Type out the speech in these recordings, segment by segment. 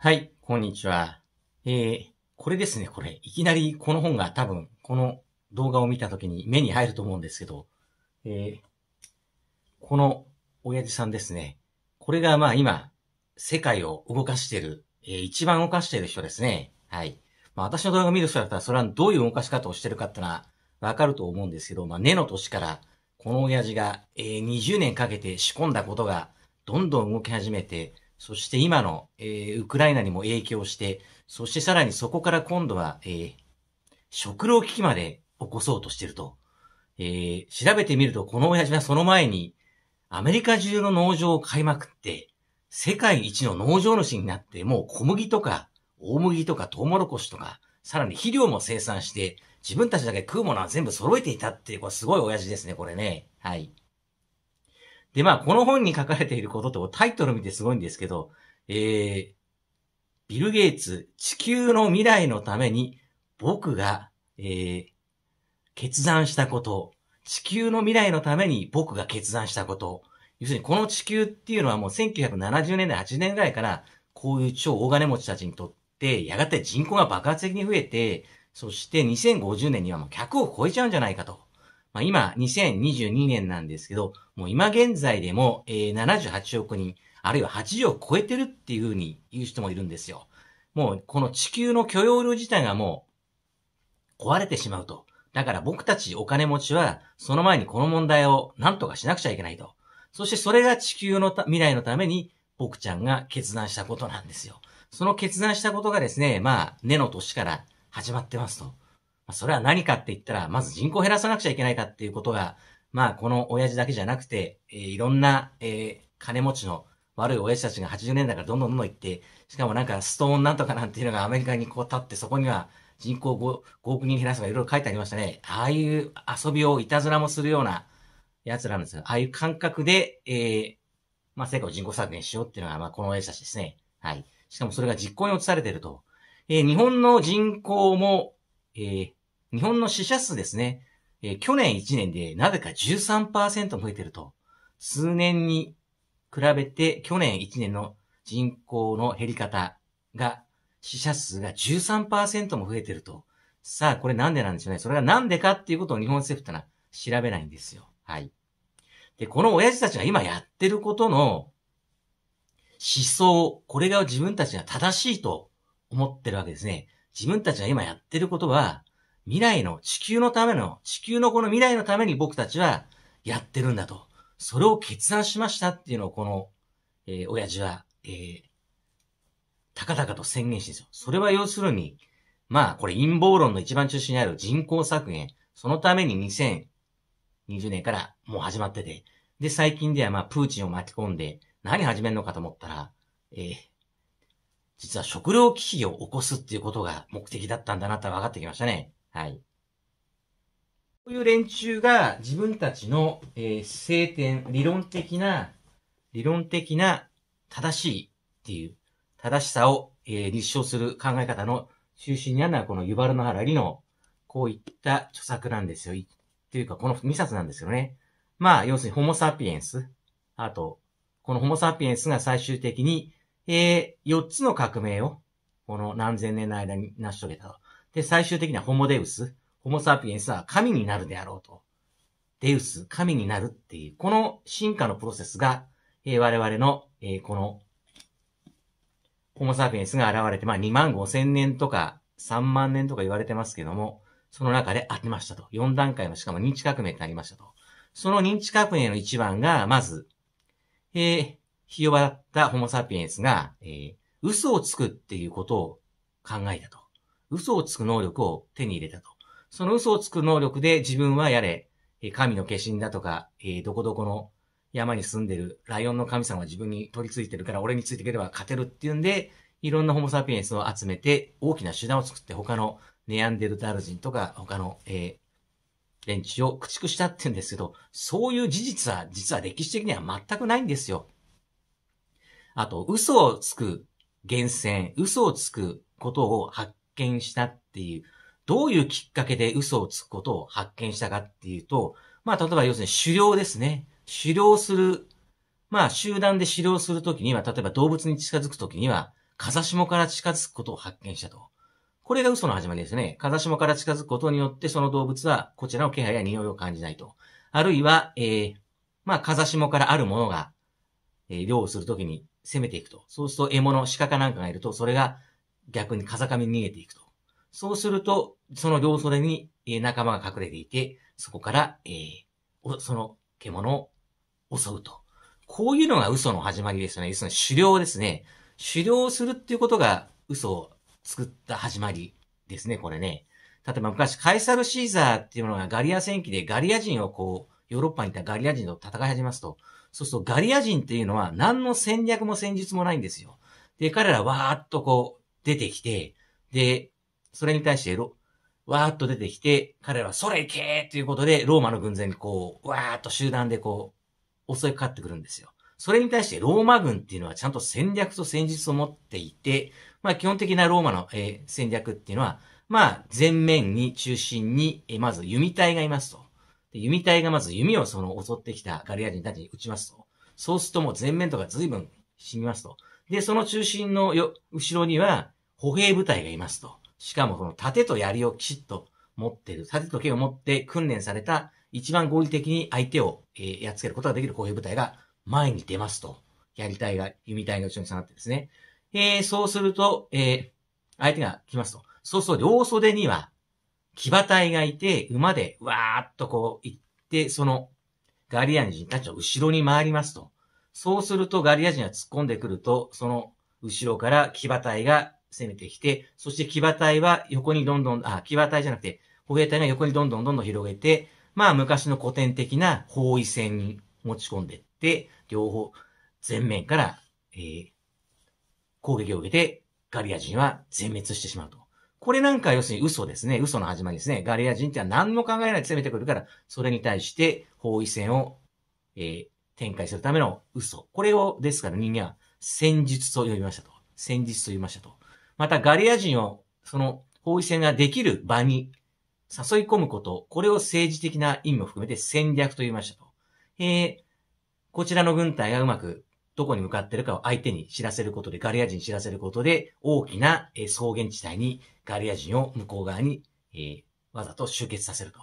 はい、こんにちは。えー、これですね、これ。いきなりこの本が多分、この動画を見た時に目に入ると思うんですけど、えー、この親父さんですね。これがまあ今、世界を動かしてる、えー、一番動かしてる人ですね。はい。まあ私の動画を見る人だったら、それはどういう動かし方をしてるかってのはわかると思うんですけど、まあ根の年から、この親父が、えー、20年かけて仕込んだことが、どんどん動き始めて、そして今の、えー、ウクライナにも影響して、そしてさらにそこから今度は、えー、食糧危機まで起こそうとしてると。えー、調べてみると、この親父はその前に、アメリカ中の農場を買いまくって、世界一の農場主になって、もう小麦とか、大麦とか、トウモロコシとか、さらに肥料も生産して、自分たちだけ食うものは全部揃えていたっていう、これすごい親父ですね、これね。はい。で、まあ、この本に書かれていることとタイトル見てすごいんですけど、えー、ビル・ゲイツ、地球の未来のために僕が、えー、決断したこと、地球の未来のために僕が決断したこと、要するにこの地球っていうのはもう1970年代、8年ぐらいから、こういう超大金持ちたちにとって、やがて人口が爆発的に増えて、そして2050年にはもう100を超えちゃうんじゃないかと。まあ、今、2022年なんですけど、もう今現在でも、えー、78億人、あるいは80を超えてるっていうふうに言う人もいるんですよ。もう、この地球の許容量自体がもう、壊れてしまうと。だから僕たちお金持ちは、その前にこの問題を何とかしなくちゃいけないと。そしてそれが地球の未来のために、僕ちゃんが決断したことなんですよ。その決断したことがですね、まあ、根の年から始まってますと。それは何かって言ったら、まず人口を減らさなくちゃいけないかっていうことが、まあ、この親父だけじゃなくて、えー、いろんな、えー、金持ちの悪い親父たちが80年代からどんどんどんどん行って、しかもなんかストーンなんとかなんていうのがアメリカにこう立って、そこには人口 5, 5億人減らすとかいろいろ書いてありましたね。ああいう遊びをいたずらもするような奴らなんですよ。ああいう感覚で、えー、まあ、成果を人口削減しようっていうのが、まあ、この親父たちですね。はい。しかもそれが実行に移されていると。えー、日本の人口も、えー、日本の死者数ですね。えー、去年1年でなぜか13%増えてると。数年に比べて去年1年の人口の減り方が、死者数が13%も増えてると。さあ、これなんでなんでしょうね。それがなんでかっていうことを日本政府ってのは調べないんですよ。はい。で、この親父たちが今やってることの思想、これが自分たちが正しいと思ってるわけですね。自分たちが今やってることは、未来の、地球のための、地球のこの未来のために僕たちはやってるんだと。それを決断しましたっていうのをこの、えー、親父は、えー、たかたかと宣言してるんですよ。それは要するに、まあ、これ陰謀論の一番中心にある人口削減。そのために2020年からもう始まってて。で、最近ではまあ、プーチンを巻き込んで、何始めるのかと思ったら、えー、実は食糧危機を起こすっていうことが目的だったんだなって分かってきましたね。はい。こういう連中が自分たちの、えー、性点、理論的な、理論的な正しいっていう、正しさを、えー、立証する考え方の中心にあるのはこのユバルのハラリの、こういった著作なんですよ。というか、この2冊なんですよね。まあ、要するにホモサピエンス。あと、このホモサピエンスが最終的に、えー、4つの革命を、この何千年の間に成し遂げたと。で、最終的にはホモデウス、ホモサピエンスは神になるであろうと。デウス、神になるっていう、この進化のプロセスが、えー、我々の、えー、この、ホモサピエンスが現れて、まあ2万5千年とか3万年とか言われてますけども、その中でありましたと。4段階の、しかも認知革命ってありましたと。その認知革命の一番が、まず、えー、ひよばったホモサピエンスが、えー、嘘をつくっていうことを考えたと。嘘をつく能力を手に入れたと。その嘘をつく能力で自分はやれ、神の化身だとか、どこどこの山に住んでるライオンの神様は自分に取り付いてるから俺についてければ勝てるっていうんで、いろんなホモサピエンスを集めて大きな手段を作って他のネアンデルタール人とか他の、えー、連中を駆逐したって言うんですけど、そういう事実は実は歴史的には全くないんですよ。あと、嘘をつく源泉、嘘をつくことを発見したっていう、どういうきっかけで嘘をつくことを発見したかっていうと、まあ、例えば要するに狩猟ですね。狩猟する、まあ、集団で狩猟するときには、例えば動物に近づくときには、風下から近づくことを発見したと。これが嘘の始まりですね。風下から近づくことによって、その動物はこちらの気配や匂いを感じないと。あるいは、えー、まあ、風下からあるものが、えー、漁をするときに攻めていくと。そうすると獲物、鹿かなんかがいると、それが逆に風上に逃げていくと。そうすると、その両袖に、え仲間が隠れていて、そこから、えー、その獣を襲うと。こういうのが嘘の始まりですよね。その狩猟ですね。狩猟するっていうことが嘘を作った始まりですね、これね。例えば昔、カエサル・シーザーっていうのがガリア戦記でガリア人をこう、ヨーロッパにいたガリア人と戦い始めますと、そうするとガリア人っていうのは何の戦略も戦術もないんですよ。で、彼らわーっとこう、出てきて、で、それに対してロ、わーっと出てきて、彼らはそれ行けーということで、ローマの軍勢にこう、わーっと集団でこう、襲いかかってくるんですよ。それに対してローマ軍っていうのはちゃんと戦略と戦術を持っていて、まあ基本的なローマの、えー、戦略っていうのは、まあ前面に中心に、えー、まず弓隊がいますと。で弓隊がまず弓をその襲ってきたガリア人たちに撃ちますと。そうするともう前面とか随分死にますと。で、その中心のよ、後ろには歩兵部隊がいますと。しかもその盾と槍をきちっと持ってる、盾と剣を持って訓練された一番合理的に相手を、えー、やっつけることができる歩兵部隊が前に出ますと。槍隊が、弓隊が後ろに下がってですね。えー、そうすると、えー、相手が来ますと。そうすると両袖には騎馬隊がいて、馬でわーっとこう行って、そのガリアン人たちは後ろに回りますと。そうするとガリア人が突っ込んでくると、その後ろから騎馬隊が攻めてきて、そして騎馬隊は横にどんどん、あ、騎馬隊じゃなくて、歩兵隊が横にどんどんどんどん広げて、まあ昔の古典的な包囲戦に持ち込んでいって、両方、全面から、えー、攻撃を受けて、ガリア人は全滅してしまうと。これなんか要するに嘘ですね。嘘の始まりですね。ガリア人っては何も考えないで攻めてくるから、それに対して包囲戦を、えー、展開するための嘘。これを、ですから人間は戦術と呼びましたと。戦術と言いましたと。また、ガリア人を、その、包囲戦ができる場に誘い込むこと、これを政治的な意味も含めて戦略と言いましたと。えー、こちらの軍隊がうまくどこに向かってるかを相手に知らせることで、ガリア人に知らせることで、大きな、えー、草原地帯にガリア人を向こう側に、えー、わざと集結させると。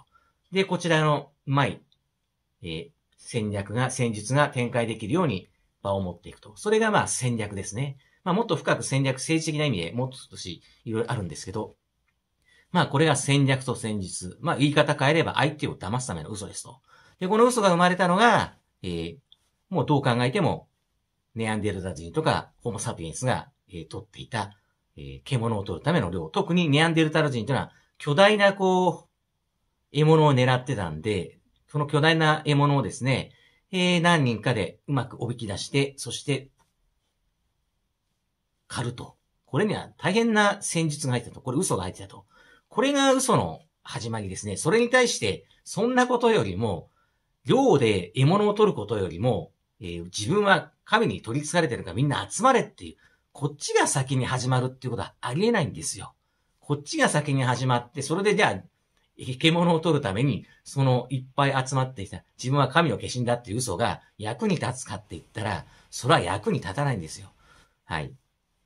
で、こちらの前、えー、戦略が、戦術が展開できるように場を持っていくと。それがまあ戦略ですね。まあもっと深く戦略、政治的な意味でもっと少しいろいろあるんですけど、まあこれが戦略と戦術。まあ言い方変えれば相手を騙すための嘘ですと。で、この嘘が生まれたのが、えー、もうどう考えても、ネアンデルタ人とかホモサピエンスが、えー、取っていた、えー、獣を取るための量。特にネアンデルタル人というのは巨大なこう、獲物を狙ってたんで、その巨大な獲物をですね、えー、何人かでうまくおびき出して、そして、狩ると。これには大変な戦術が入ってたと。これ嘘が入ってたと。これが嘘の始まりですね。それに対して、そんなことよりも、量で獲物を取ることよりも、えー、自分は神に取り憑かれてるからみんな集まれっていう、こっちが先に始まるっていうことはありえないんですよ。こっちが先に始まって、それでじゃあ、獣を取るために、そのいっぱい集まってきた、自分は神の化身だっていう嘘が役に立つかって言ったら、それは役に立たないんですよ。はい。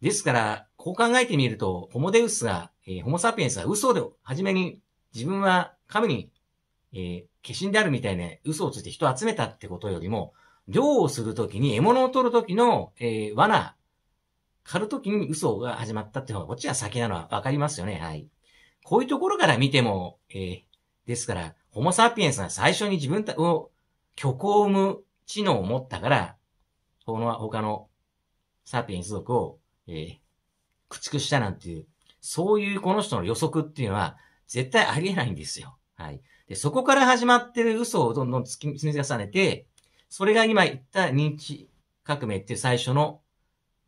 ですから、こう考えてみると、ホモデウスが、えー、ホモサピエンスが嘘で、はじめに自分は神に、えー、化身であるみたいな嘘をついて人を集めたってことよりも、漁をするときに、獲物を取るときの、えー、罠、狩るときに嘘が始まったっていうが、こっちは先なのはわかりますよね。はい。こういうところから見ても、えー、ですから、ホモサピエンスが最初に自分たを、虚構を生む知能を持ったから、この他のサピエンス族を、えー、駆逐したなんていう、そういうこの人の予測っていうのは、絶対ありえないんですよ。はい。で、そこから始まってる嘘をどんどん突き積み重ねて、それが今言った認知革命っていう最初の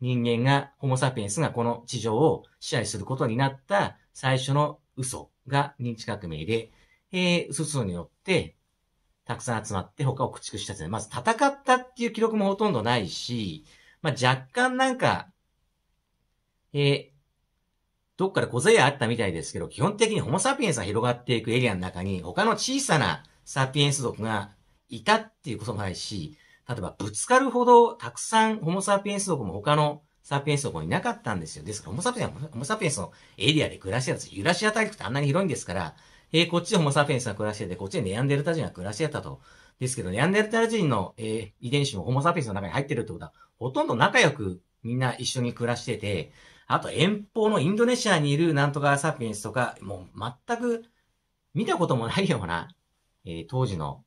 人間が、ホモサピエンスがこの地上を支配することになった最初の嘘が認知革命で、えー、嘘によって、たくさん集まって他を駆逐したですね。まず戦ったっていう記録もほとんどないし、まあ、若干なんか、えー、どっから小勢あったみたいですけど、基本的にホモサピエンスが広がっていくエリアの中に、他の小さなサピエンス族がいたっていうこともないし、例えばぶつかるほどたくさんホモサピエンス族も他のサピエンスの方になかったんですよ。ですから、ホモサピエンスは、ホモサピエンスのエリアで暮らしてたんです。ユーラシア大陸ってあんなに広いんですから、えー、こっちでホモサピエンスが暮らしてて、こっちでネアンデルタ人が暮らしてたと。ですけど、ネアンデルタ人の、えー、遺伝子もホモサピエンスの中に入ってるってことは、ほとんど仲良くみんな一緒に暮らしてて、あと遠方のインドネシアにいるなんとかサピエンスとか、もう全く見たこともないような、えー、当時の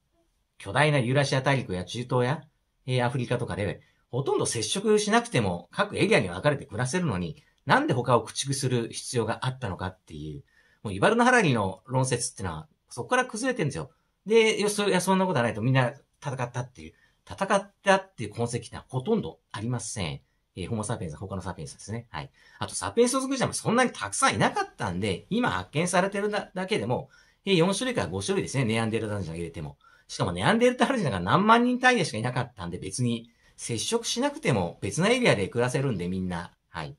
巨大なユーラシア大陸や中東や、えー、アフリカとかで、ほとんど接触しなくても各エリアに分かれて暮らせるのに、なんで他を駆逐する必要があったのかっていう、もうイバルのハラリの論説ってのは、そこから崩れてんですよ。で、よそ、いや、そんなことはないとみんな戦ったっていう、戦ったっていう痕跡ってのはほとんどありません。えー、ホモサピエンス、他のサピエンスですね。はい。あと、サピエンス属人もそんなにたくさんいなかったんで、今発見されてるだけでも、えー、4種類から5種類ですね、ネアンデルタール人が入れても。しかもネアンデルタール人が何万人単位でしかいなかったんで、別に接触しなくても別なエリアで暮らせるんでみんな。はい。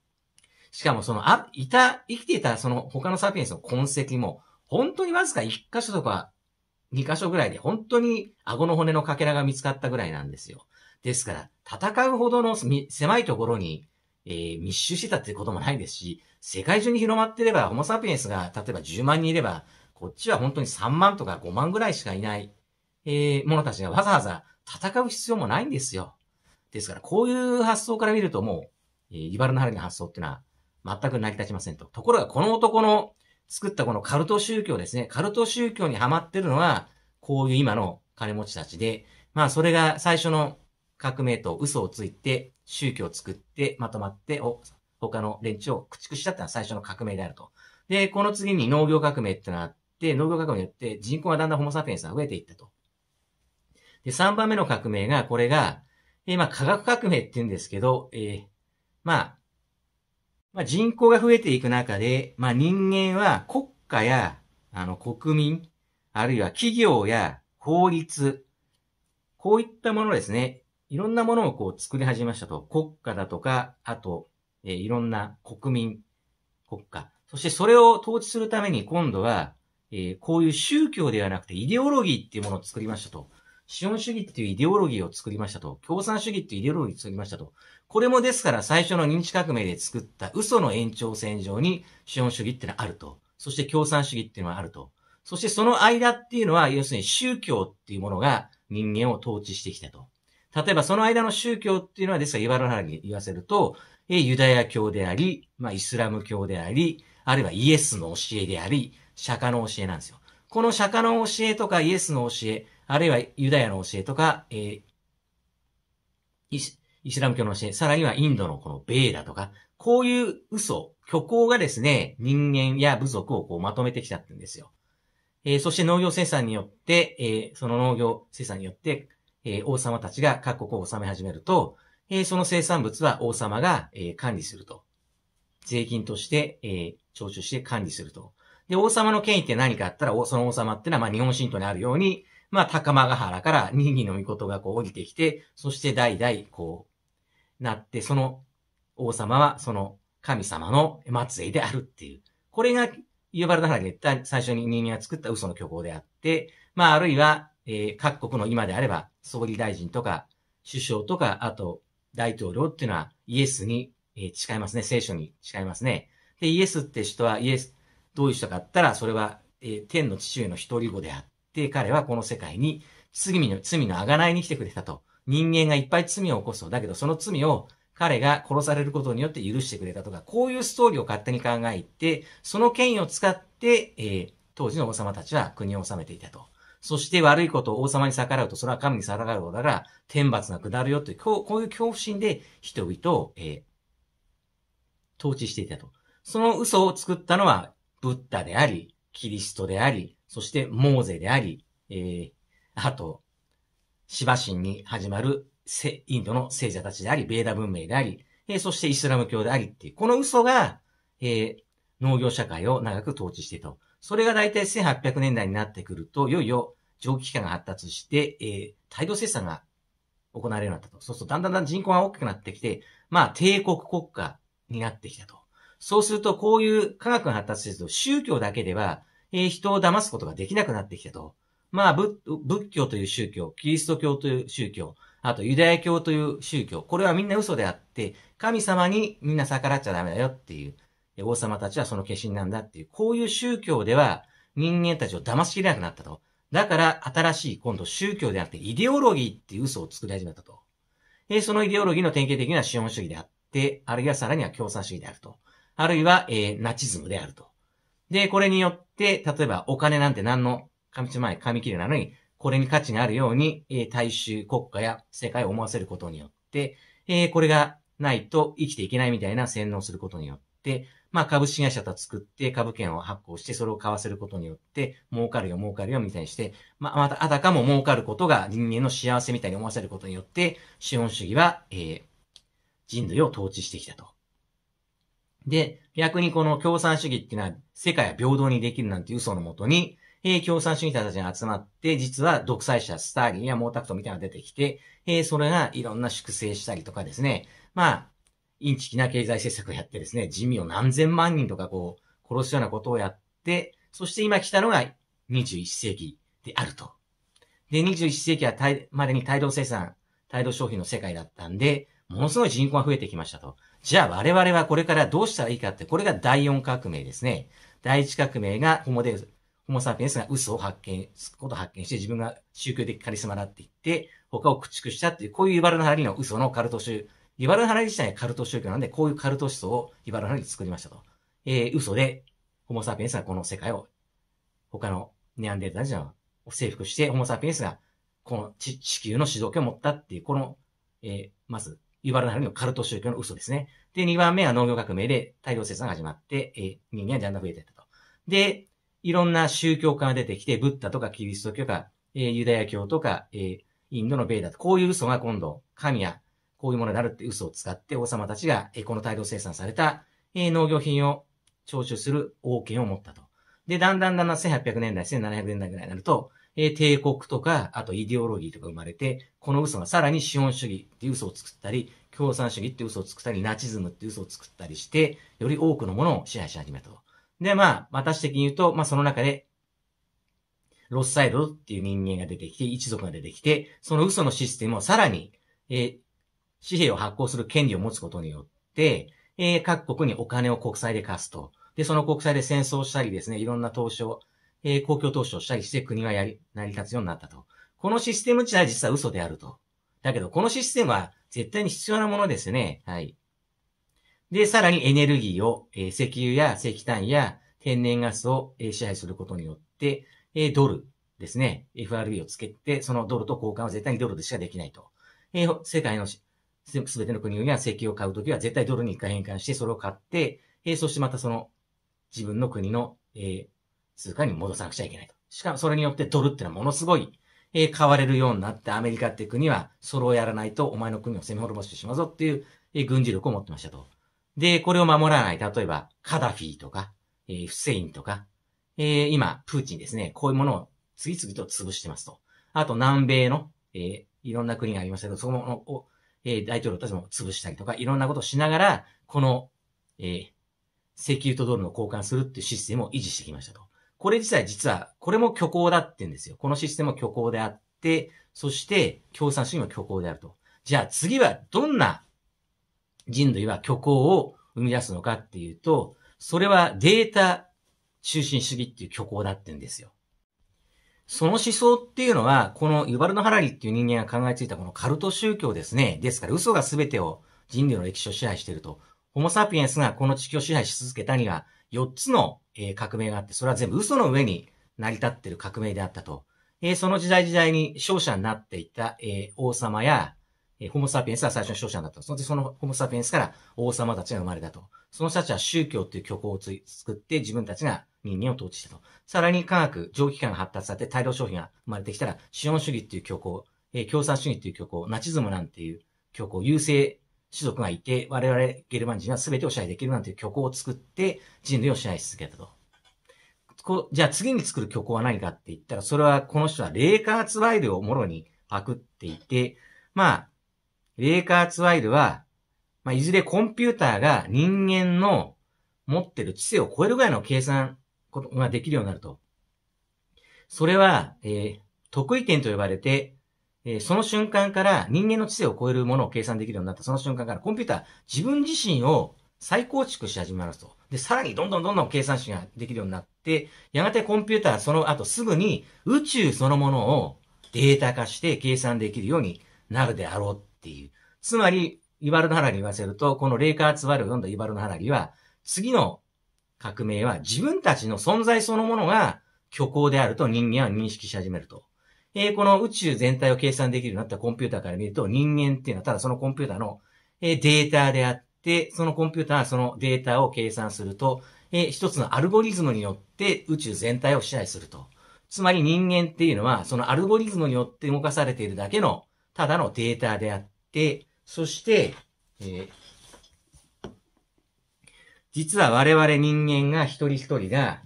しかもその、あ、いた、生きていたその他のサピエンスの痕跡も、本当にわずか1箇所とか2箇所ぐらいで、本当に顎の骨のかけらが見つかったぐらいなんですよ。ですから、戦うほどの狭いところに、えー、密集してたってこともないですし、世界中に広まってれば、ホモサピエンスが例えば10万人いれば、こっちは本当に3万とか5万ぐらいしかいない、えー、者たちがわざわざ戦う必要もないんですよ。ですから、こういう発想から見るともう、えー、バルの春の発想っていうのは全く成り立ちませんと。ところが、この男の作ったこのカルト宗教ですね。カルト宗教にはまってるのは、こういう今の金持ちたちで、まあ、それが最初の革命と嘘をついて、宗教を作って、まとまって、お、他の連中を駆逐したってのは最初の革命であると。で、この次に農業革命ってのがあって、農業革命によって人口がだんだんホモサピエンスが増えていったと。で、3番目の革命が、これが、えー、まあ、科学革命って言うんですけど、えー、まあ、まあ、人口が増えていく中で、まあ、人間は国家や、あの、国民、あるいは企業や法律、こういったものですね、いろんなものをこう作り始めましたと。国家だとか、あと、えー、いろんな国民、国家。そしてそれを統治するために今度は、えー、こういう宗教ではなくてイデオロギーっていうものを作りましたと。資本主義っていうイデオロギーを作りましたと、共産主義っていうイデオロギーを作りましたと、これもですから最初の認知革命で作った嘘の延長線上に資本主義っていうのはあると。そして共産主義っていうのはあると。そしてその間っていうのは、要するに宗教っていうものが人間を統治してきたと。例えばその間の宗教っていうのは、ですから、茨原に言わせると、ユダヤ教であり、まあ、イスラム教であり、あるいはイエスの教えであり、釈迦の教えなんですよ。この釈迦の教えとかイエスの教え、あるいはユダヤの教えとか、えー、イスラム教の教え、さらにはインドのこのベーダとか、こういう嘘、虚構がですね、人間や部族をこうまとめてきちゃってるんですよ。えー、そして農業生産によって、えー、その農業生産によって、えー、王様たちが各国を治め始めると、えー、その生産物は王様が、えー、管理すると。税金として、えー、徴収して管理すると。で、王様の権威って何かあったら、その王様ってのは、まあ、日本神道にあるように、まあ、高間ヶ原から仁義の御事がこう降りてきて、そして代々こう、なって、その王様はその神様の末裔であるっていう。これが、ユーバルダハラで言った最初に人間が作った嘘の虚構であって、まあ、あるいは、えー、各国の今であれば、総理大臣とか、首相とか、あと、大統領っていうのは、イエスに、えー、誓いますね。聖書に誓いますね。で、イエスって人は、イエス、どういう人かったら、それは、えー、天の父上の一人子であっで、彼はこの世界に罪の、罪のあがないに来てくれたと。人間がいっぱい罪を起こすと。だけどその罪を彼が殺されることによって許してくれたとか、こういうストーリーを勝手に考えて、その権威を使って、えー、当時の王様たちは国を治めていたと。そして悪いことを王様に逆らうと、それは神に逆らうことだから、天罰が下るよという、こういう恐怖心で人々を、えー、統治していたと。その嘘を作ったのは、ブッダであり、キリストであり、そしてモーゼであり、えー、あと、シバ神に始まるインドの聖者たちであり、ベーダ文明であり、えー、そしてイスラム教でありっていう、この嘘が、えー、農業社会を長く統治してと。それが大体1800年代になってくると、いよいよ蒸気機関が発達して、えー、態度切産が行われるようになったと。そうすると、だんだんだん人口が大きくなってきて、まあ、帝国国家になってきたと。そうすると、こういう科学が発達すると、宗教だけではえ人を騙すことができなくなってきたと。まあ、仏教という宗教、キリスト教という宗教、あとユダヤ教という宗教、これはみんな嘘であって、神様にみんな逆らっちゃダメだよっていう、王様たちはその化身なんだっていう、こういう宗教では人間たちを騙しきれなくなったと。だから新しい今度宗教であってイデオロギーっていう嘘を作り始めたと。えそのイデオロギーの典型的には資本主義であって、あるいはさらには共産主義であると。あるいは、えー、ナチズムであると。で、これによって、例えばお金なんて何の紙一枚、紙切れなのに、これに価値があるように、えー、大衆国家や世界を思わせることによって、えー、これがないと生きていけないみたいな洗脳することによって、まあ株式会社と作って株券を発行してそれを買わせることによって儲かるよ儲かるよみたいにして、まあまたあたかも儲かることが人間の幸せみたいに思わせることによって資本主義は、えー、人類を統治してきたと。で、逆にこの共産主義っていうのは世界は平等にできるなんて嘘のもとに、えー、共産主義者たちが集まって、実は独裁者、スターリンや毛沢東みたいなのが出てきて、えー、それがいろんな粛清したりとかですね、まあ、インチキな経済政策をやってですね、人民を何千万人とかこう、殺すようなことをやって、そして今来たのが21世紀であると。で、21世紀はまでに大量生産、大量消費の世界だったんで、ものすごい人口が増えてきましたと。じゃあ我々はこれからどうしたらいいかって、これが第4革命ですね。第1革命がホモデウス、ホモサピエンスが嘘を発見、すことを発見して自分が宗教的カリスマだって言って、他を駆逐したっていう、こういうイバルナハリの嘘のカルト宗、イバルナハリ自体はカルト宗教なんで、こういうカルト思想をイバルナハリ作りましたと。えー、嘘で、ホモサピエンスがこの世界を、他のネアンデルタ人を征服して、ホモサピエンスがこの地球の主導権を持ったっていう、この、えー、まず、言われるのカルト宗教の嘘ですね。で、2番目は農業革命で大量生産が始まって、えー、人間はだんだん増えていったと。で、いろんな宗教家が出てきて、ブッダとかキリスト教とか、えー、ユダヤ教とか、えー、インドのベイダとこういう嘘が今度、神やこういうものになるって嘘を使って王様たちが、えー、この大量生産された、えー、農業品を徴収する王権を持ったと。で、だんだんだんだん1800年代、1700年代ぐらいになると、えー、帝国とか、あとイデオロギーとか生まれて、この嘘がさらに資本主義っていう嘘を作ったり、共産主義っていう嘘を作ったり、ナチズムっていう嘘を作ったりして、より多くのものを支配し始めたと。で、まあ、私的に言うと、まあその中で、ロスサイドっていう人間が出てきて、一族が出てきて、その嘘のシステムをさらに、えー、紙幣を発行する権利を持つことによって、えー、各国にお金を国債で貸すと。で、その国債で戦争したりですね、いろんな投資をえー、公共投資をしたりして国がやり、成り立つようになったと。このシステム自体実は嘘であると。だけど、このシステムは絶対に必要なものですね。はい。で、さらにエネルギーを、えー、石油や石炭や天然ガスを、えー、支配することによって、えー、ドルですね。FRB をつけて、そのドルと交換は絶対にドルでしかできないと。えー、世界のすべての国々は石油を買うときは絶対ドルに一回変換して、それを買って、えー、そしてまたその自分の国の、えー、通貨に戻さなくちゃいけないと。しかもそれによってドルってのはものすごい、えー、買われるようになってアメリカっていう国はそれをやらないとお前の国を攻め滅ぼしてしまうぞっていう、えー、軍事力を持ってましたと。で、これを守らない、例えばカダフィとか、えー、フセインとか、えー、今、プーチンですね、こういうものを次々と潰してますと。あと南米の、えー、いろんな国がありましたけど、そのを、えー、大統領たちも潰したりとか、いろんなことをしながら、この、えー、石油とドルの交換するっていうシステムを維持してきましたと。これ自体実は、これも虚構だって言うんですよ。このシステムも虚構であって、そして共産主義も虚構であると。じゃあ次はどんな人類は虚構を生み出すのかっていうと、それはデータ中心主義っていう虚構だって言うんですよ。その思想っていうのは、このユバルノハラリっていう人間が考えついたこのカルト宗教ですね。ですから嘘が全てを人類の歴史を支配していると。ホモサピエンスがこの地球を支配し続けたには、4つのえー、革命があって、それは全部嘘の上に成り立ってる革命であったと。えー、その時代時代に勝者になっていた、えー、王様や、えー、ホモ・サピエンスは最初の勝者になったそのそのホモ・サピエンスから王様たちが生まれたと。その人たちは宗教という虚構を作って自分たちが人間を統治したと。さらに科学、蒸気機関が発達されて大量消費が生まれてきたら、資本主義っていう虚構、えー、共産主義っていう虚構、ナチズムなんていう虚構、優勢種族がいて、我々ゲルマン人は全てを支配できるなんていう虚構を作って人類を支配し続けたと。こじゃあ次に作る虚構は何かって言ったら、それはこの人はレーカツワイルをもろにパクっていて、まあ、レーカツワイルは、まあ、いずれコンピューターが人間の持ってる知性を超えるぐらいの計算ができるようになると。それは、えー、得意点と呼ばれて、えー、その瞬間から人間の知性を超えるものを計算できるようになったその瞬間からコンピューター自分自身を再構築し始めますと。で、さらにどんどんどんどん計算式ができるようになって、やがてコンピューターその後すぐに宇宙そのものをデータ化して計算できるようになるであろうっていう。つまり、イバルのハラリ言わせると、このレカーツまルを読んだイバルのハラリは、次の革命は自分たちの存在そのものが虚構であると人間は認識し始めると。えー、この宇宙全体を計算できるようになったコンピューターから見ると、人間っていうのはただそのコンピューターの、えー、データであって、そのコンピューターはそのデータを計算すると、えー、一つのアルゴリズムによって宇宙全体を支配すると。つまり人間っていうのは、そのアルゴリズムによって動かされているだけの、ただのデータであって、そして、えー、実は我々人間が一人一人が、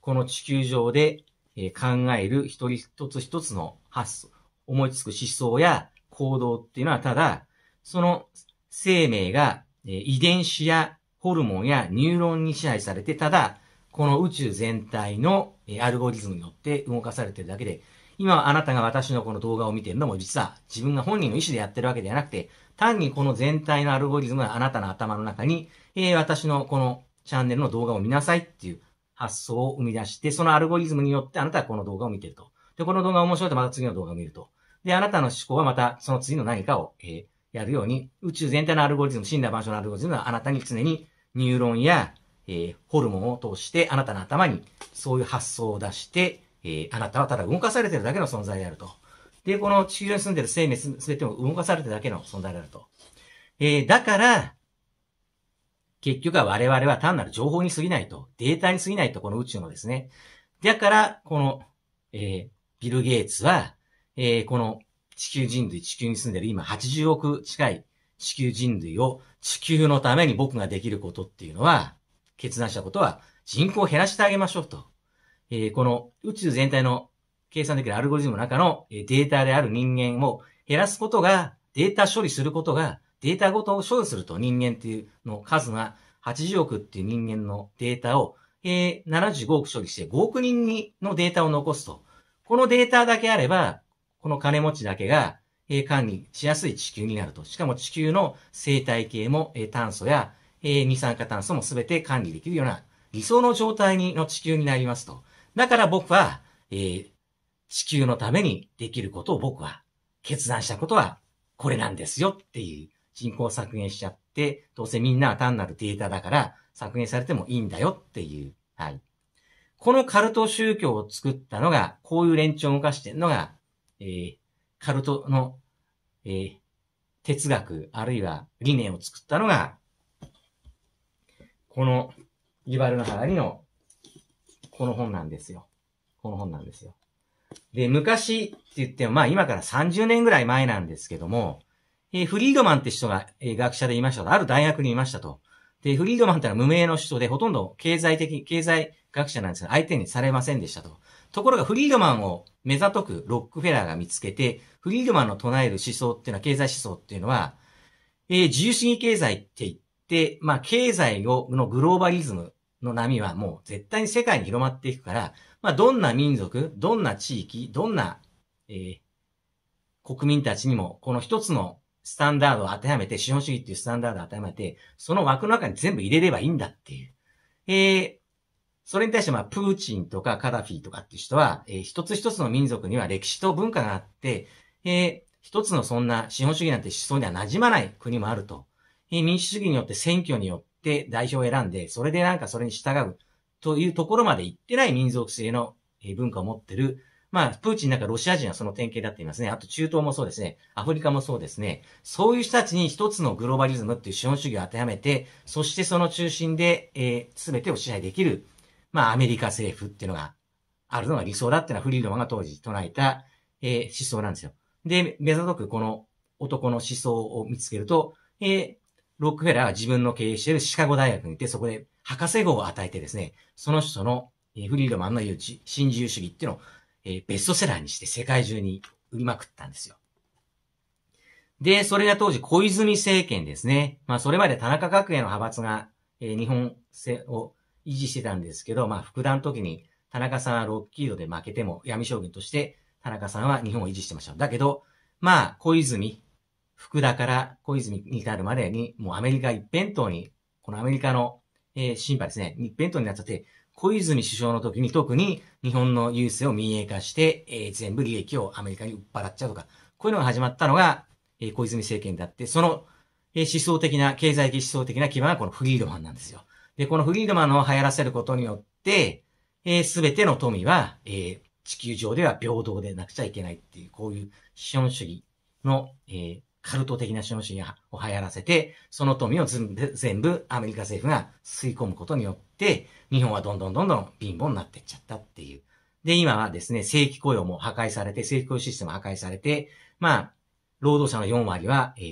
この地球上でえー、考える一人一つ一つの発想、思いつく思想や行動っていうのはただ、その生命が、えー、遺伝子やホルモンやニューロンに支配されて、ただ、この宇宙全体の、えー、アルゴリズムによって動かされてるだけで、今あなたが私のこの動画を見てるのも実は自分が本人の意思でやってるわけではなくて、単にこの全体のアルゴリズムがあなたの頭の中に、えー、私のこのチャンネルの動画を見なさいっていう発想を生み出して、そのアルゴリズムによってあなたはこの動画を見てると。で、この動画面白いとまた次の動画を見ると。で、あなたの思考はまたその次の何かを、えー、やるように、宇宙全体のアルゴリズム、死んだ場所のアルゴリズムはあなたに常にニューロンや、えー、ホルモンを通してあなたの頭にそういう発想を出して、えー、あなたはただ動かされてるだけの存在であると。で、この地球に住んでる生命すべても動かされてるだけの存在であると。えー、だから、結局は我々は単なる情報に過ぎないと、データに過ぎないと、この宇宙のですね。だから、この、えー、ビル・ゲイツは、えー、この地球人類、地球に住んでる今80億近い地球人類を地球のために僕ができることっていうのは、決断したことは人口を減らしてあげましょうと。えー、この宇宙全体の計算できるアルゴリズムの中のデータである人間を減らすことが、データ処理することがデータごとを処理すると人間っていうの数が80億っていう人間のデータを、えー、75億処理して5億人にのデータを残すと。このデータだけあれば、この金持ちだけが、えー、管理しやすい地球になると。しかも地球の生態系も、えー、炭素や、えー、二酸化炭素も全て管理できるような理想の状態にの地球になりますと。だから僕は、えー、地球のためにできることを僕は決断したことはこれなんですよっていう人口削減しちゃって、どうせみんなは単なるデータだから削減されてもいいんだよっていう。はい。このカルト宗教を作ったのが、こういう連中を動かしてるのが、えー、カルトの、えー、哲学、あるいは理念を作ったのが、この、ギバルの原にの、この本なんですよ。この本なんですよ。で、昔って言っても、まあ今から30年ぐらい前なんですけども、えー、フリードマンって人が、えー、学者でいましたと。ある大学にいましたと。で、フリードマンってのは無名の人で、ほとんど経済的、経済学者なんですが、相手にされませんでしたと。ところが、フリードマンを目ざとくロックフェラーが見つけて、フリードマンの唱える思想っていうのは、経済思想っていうのは、えー、自由主義経済って言って、まあ、経済を、のグローバリズムの波はもう絶対に世界に広まっていくから、まあ、どんな民族、どんな地域、どんな、えー、国民たちにも、この一つのスタンダードを当てはめて、資本主義っていうスタンダードを当てはめて、その枠の中に全部入れればいいんだっていう。えー、それに対して、まあ、プーチンとかカダフィとかっていう人は、えー、一つ一つの民族には歴史と文化があって、えー、一つのそんな資本主義なんて思想には馴染まない国もあると。えー、民主主義によって選挙によって代表を選んで、それでなんかそれに従うというところまで行ってない民族性の文化を持ってるまあ、プーチンなんかロシア人はその典型だって言いますね。あと中東もそうですね。アフリカもそうですね。そういう人たちに一つのグローバリズムっていう資本主義を当てはめて、そしてその中心で、えー、全てを支配できる、まあ、アメリカ政府っていうのがあるのが理想だっていうのはフリードマンが当時唱えた、えー、思想なんですよ。で、目ざとくこの男の思想を見つけると、えー、ロックフェラーは自分の経営しているシカゴ大学に行って、そこで博士号を与えてですね、その人の、えー、フリードマンの言う新自由主義っていうのをえー、ベストセラーにして世界中に売りまくったんですよ。で、それが当時小泉政権ですね。まあそれまで田中角栄の派閥が、えー、日本を維持してたんですけど、まあ福田の時に田中さんはロッキードで負けても闇将軍として田中さんは日本を維持してました。だけど、まあ小泉、福田から小泉に至るまでにもうアメリカ一辺倒に、このアメリカの、えー、審判ですね、一辺倒になっちゃって、小泉首相の時に特に日本の郵政を民営化して、えー、全部利益をアメリカに売っ払っちゃうとか、こういうのが始まったのが、えー、小泉政権であって、その、えー、思想的な、経済的思想的な基盤はこのフリードマンなんですよ。で、このフリードマンを流行らせることによって、えす、ー、べての富は、えー、地球上では平等でなくちゃいけないっていう、こういう資本主義の、えー、カルト的な資本主義を流行らせて、その富を全部アメリカ政府が吸い込むことによって、日本はどんどんどんどん貧乏になっていっちゃったっていう。で、今はですね、正規雇用も破壊されて、正規雇用システム破壊されて、まあ、労働者の4割は、えー、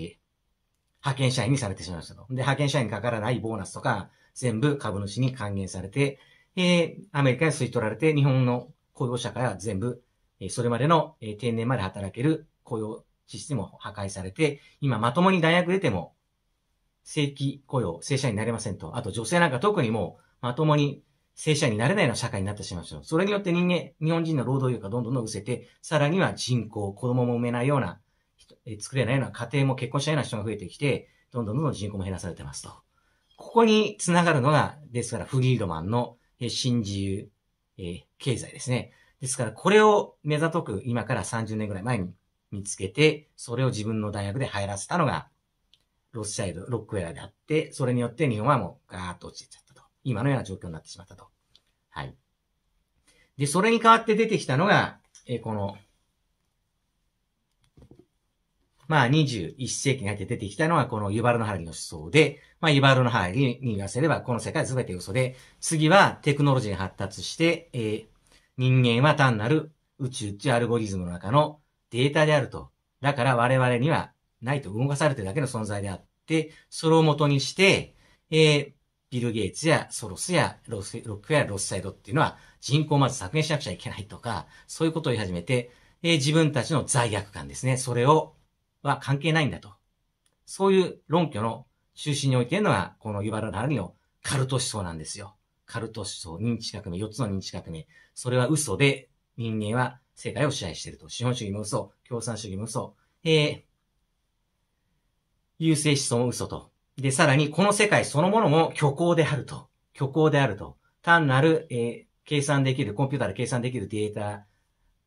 派遣社員にされてしまいましたと。で、派遣社員にかからないボーナスとか、全部株主に還元されて、えー、アメリカに吸い取られて、日本の雇用社会は全部、えー、それまでの、えー、定年まで働ける雇用システムを破壊されて、今まともに大学出ても、正規雇用、正社員になれませんと。あと女性なんか特にもう、まともに正社員になれないような社会になってしまうと。それによって人間、日本人の労働力がどんどん伸れせて、さらには人口、子供も産めないような、え作れないような家庭も結婚したような人が増えてきて、どんどんどんどん人口も減らされてますと。ここにつながるのが、ですからフリードマンの新自由、えー、経済ですね。ですからこれを目ざとく今から30年ぐらい前に見つけて、それを自分の大学で入らせたのが、ロスシャイド、ロックウェアであって、それによって日本はもうガーッと落ちてっちゃったと。今のような状況になってしまったと。はい。で、それに代わって出てきたのが、えこの、まあ、21世紀に入って出てきたのは、このユバルのハリの思想で、まあ、ユバルのハリに言わせれば、この世界全て嘘で、次はテクノロジーが発達して、えー、人間は単なる宇宙っていうアルゴリズムの中のデータであると。だから我々にはないと動かされてるだけの存在であって、それを元にして、えー、ビル・ゲイツやソロスやロスロックやロスサイドっていうのは人口をまず削減しなくちゃいけないとか、そういうことを言い始めて、えー、自分たちの罪悪感ですね。それを、は関係ないんだと。そういう論拠の中心に置いているのが、このユバラ・ナルのカルト思想なんですよ。カルト思想、認知革命、4つの認知革命。それは嘘で、人間は世界を支配していると。資本主義も嘘、共産主義も嘘、えー、優勢思想も嘘と。で、さらに、この世界そのものも虚構であると。虚構であると。単なる、えー、計算できる、コンピューターで計算できるデータ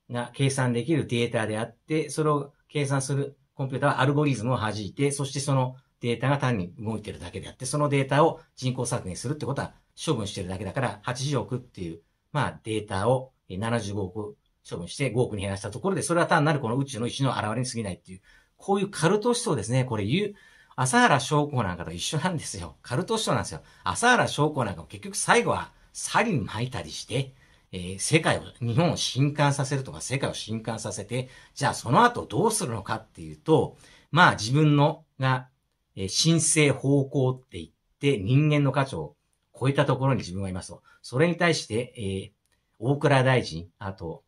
が、計算できるデータであって、それを計算するコンピューターはアルゴリズムを弾いて、そしてそのデータが単に動いてるだけであって、そのデータを人工削減するってことは処分してるだけだから、80億っていう、まあデータを75億処分して5億に減らしたところで、それは単なるこの宇宙の石の現れに過ぎないっていう、こういうカルト思想ですね。これ言う、朝原将校なんかと一緒なんですよ。カルト思想なんですよ。朝原将校なんかも結局最後は、サリン巻いたりして、えー、世界を、日本を震撼させるとか、世界を震撼させて、じゃあその後どうするのかっていうと、まあ自分のが、えー、神聖方向って言って人間の価値を超えたところに自分はいますと。それに対して、えー、大倉大臣、あと、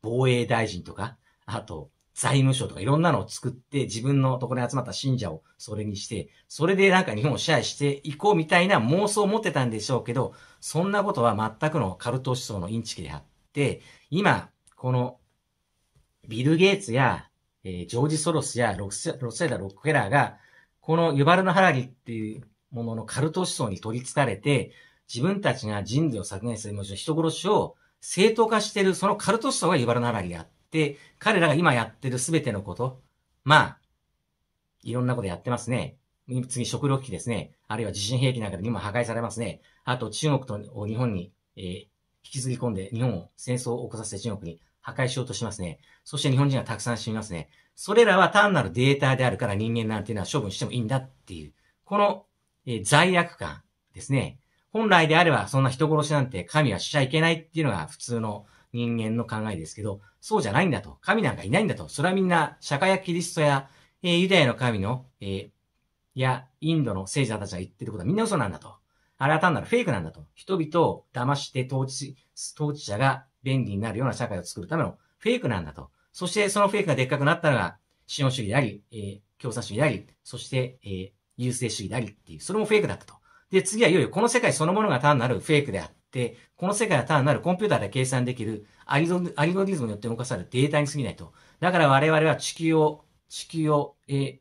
防衛大臣とか、あと、財務省とかいろんなのを作って自分のところに集まった信者をそれにして、それでなんか日本を支配していこうみたいな妄想を持ってたんでしょうけど、そんなことは全くのカルト思想のインチキであって、今、このビル・ゲイツや、えー、ジョージ・ソロスやロスロスダ・ロックフェラーが、このユバルのハラリっていうもののカルト思想に取りつかれて、自分たちが人類を削減する、もちろん人殺しを正当化しているそのカルト思想がイバラナラギであって、彼らが今やってるすべてのこと、まあ、いろんなことやってますね。次、食糧危機ですね。あるいは地震兵器なんかで今破壊されますね。あと、中国と日本に、えー、引きずり込んで、日本を戦争を起こさせて中国に破壊しようとしますね。そして日本人がたくさん死にますね。それらは単なるデータであるから人間なんていうのは処分してもいいんだっていう。この、えー、罪悪感ですね。本来であればそんな人殺しなんて神はしちゃいけないっていうのが普通の人間の考えですけど、そうじゃないんだと。神なんかいないんだと。それはみんな、釈迦やキリストや、えー、ユダヤの神の、えー、や、インドの聖者たちが言ってることはみんな嘘なんだと。あれは単なるフェイクなんだと。人々を騙して統治、統治者が便利になるような社会を作るためのフェイクなんだと。そしてそのフェイクがでっかくなったのが、資本主義であり、えー、共産主義であり、そして、えー、優勢主義でありっていう、それもフェイクだったと。で、次はいよいよこの世界そのものが単なるフェイクであって、この世界は単なるコンピューターで計算できるアリゴリズムによって動かされるデータに過ぎないと。だから我々は地球を、地球を、え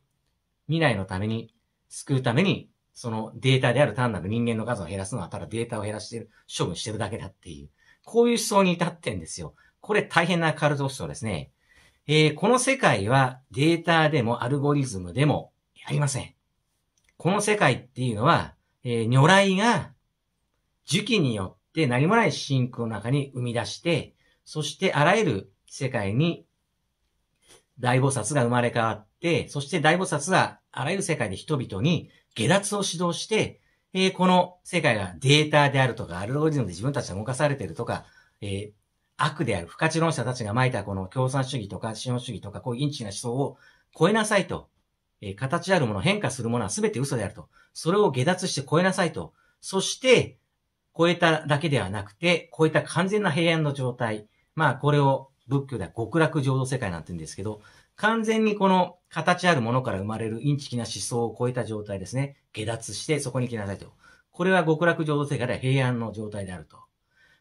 未来のために、救うために、そのデータである単なる人間の数を減らすのはただデータを減らしてる、処分してるだけだっていう。こういう思想に至ってんですよ。これ大変なカルト思想ですね。えー、この世界はデータでもアルゴリズムでもありません。この世界っていうのは、えー、如来が、時期によって何もない真空の中に生み出して、そしてあらゆる世界に大菩薩が生まれ変わって、そして大菩薩はあらゆる世界で人々に下脱を指導して、えー、この世界がデータであるとか、アルゴリズムで自分たちが動かされているとか、えー、悪である不可知論者たちが巻いたこの共産主義とか資本主義とか、こういうインチな思想を超えなさいと。えー、形あるもの、変化するものは全て嘘であると。それを下脱して超えなさいと。そして、超えただけではなくて、超えた完全な平安の状態。まあ、これを仏教では極楽浄土世界なんて言うんですけど、完全にこの形あるものから生まれるインチキな思想を超えた状態ですね。下脱してそこに行きなさいと。これは極楽浄土世界では平安の状態であると。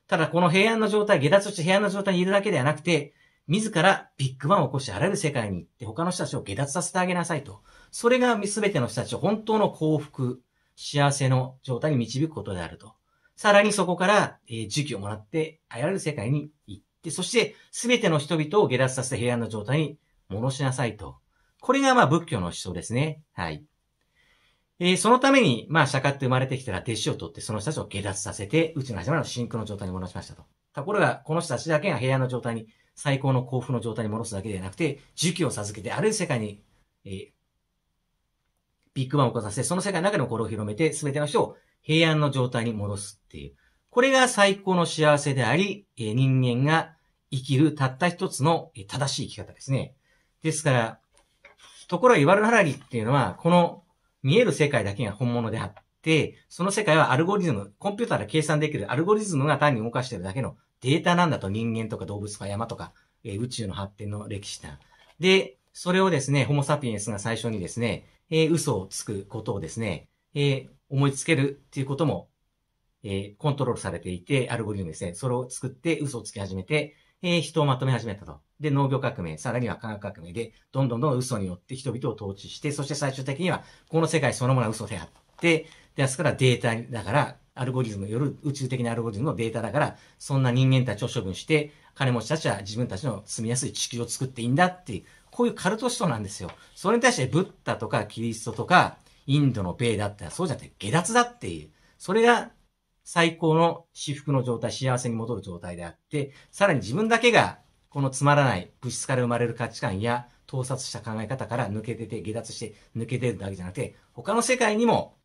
ただこの平安の状態、下脱して平安の状態にいるだけではなくて、自らビッグバンを起こしてあらゆる世界に行って他の人たちを下脱させてあげなさいと。それが全ての人たちを本当の幸福、幸せの状態に導くことであると。さらにそこから、えー、時期をもらってあらゆる世界に行って、そして全ての人々を下脱させて平安の状態に戻しなさいと。これがまあ仏教の思想ですね。はい。えー、そのために、まあ、釈迦って生まれてきたら弟子を取って、その人たちを下脱させて、宇宙の始まりの真空の状態に戻しましたと。ところが、この人たちだけが平安の状態に最高の幸福の状態に戻すだけではなくて、時期を授けて、ある世界に、えー、ビッグバンを起こさせ、その世界の中の心を広めて、すべての人を平安の状態に戻すっていう。これが最高の幸せであり、えー、人間が生きるたった一つの、正しい生き方ですね。ですから、ところがイワルハラリっていうのは、この見える世界だけが本物であって、その世界はアルゴリズム、コンピューターで計算できるアルゴリズムが単に動かしてるだけのデータなんだと人間とか動物とか山とか、えー、宇宙の発展の歴史だ。で、それをですね、ホモサピエンスが最初にですね、えー、嘘をつくことをですね、えー、思いつけるっていうことも、えー、コントロールされていて、アルゴリズムですね、それを作って嘘をつき始めて、えー、人をまとめ始めたと。で、農業革命、さらには科学革命で、どんどんどんどん嘘によって人々を統治して、そして最終的には、この世界そのものは嘘であって、ですからデータだからアルゴリズム、よる宇宙的なアルゴリズムのデータだから、そんな人間たちを処分して、金持ちたちは自分たちの住みやすい地球を作っていいんだっていう、こういうカルト思想なんですよ。それに対してブッダとかキリストとか、インドの米だったらそうじゃなくて下脱だっていう。それが最高の至福の状態、幸せに戻る状態であって、さらに自分だけがこのつまらない物質から生まれる価値観や、盗撮した考え方から抜けてて、下脱して抜けてるだけじゃなくて、他の世界にも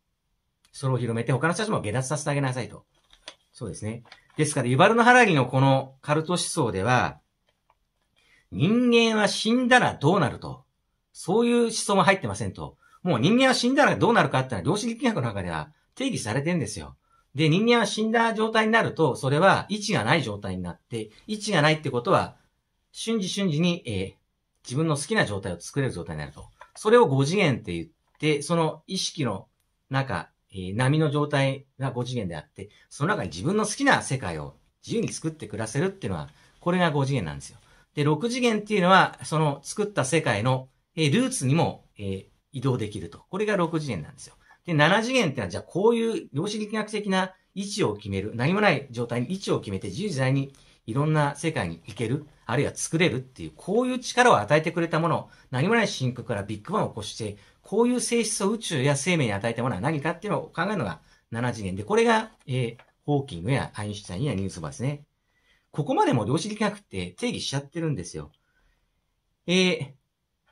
それを広めて他の人たちも下脱させてあげなさいと。そうですね。ですから、ユバルのハラのこのカルト思想では、人間は死んだらどうなると。そういう思想も入ってませんと。もう人間は死んだらどうなるかってのは量子力学の中では定義されてんですよ。で、人間は死んだ状態になると、それは位置がない状態になって、位置がないってことは、瞬時瞬時に、えー、自分の好きな状態を作れる状態になると。それを5次元って言って、その意識の中、え波の状態が5次元であって、その中に自分の好きな世界を自由に作って暮らせるっていうのは、これが5次元なんですよ。で、6次元っていうのは、その作った世界の、えルーツにも、え移動できると。これが6次元なんですよ。で、7次元ってのは、じゃあこういう量子力学的な位置を決める、何もない状態に位置を決めて自由自在にいろんな世界に行ける、あるいは作れるっていう、こういう力を与えてくれたもの、何もない深刻からビッグバンを起こして、こういう性質を宇宙や生命に与えたものは何かっていうのを考えるのが7次元で、これが、えー、ホーキングやアインシュタインやニュースバーですね。ここまでも量子力学って定義しちゃってるんですよ。えー、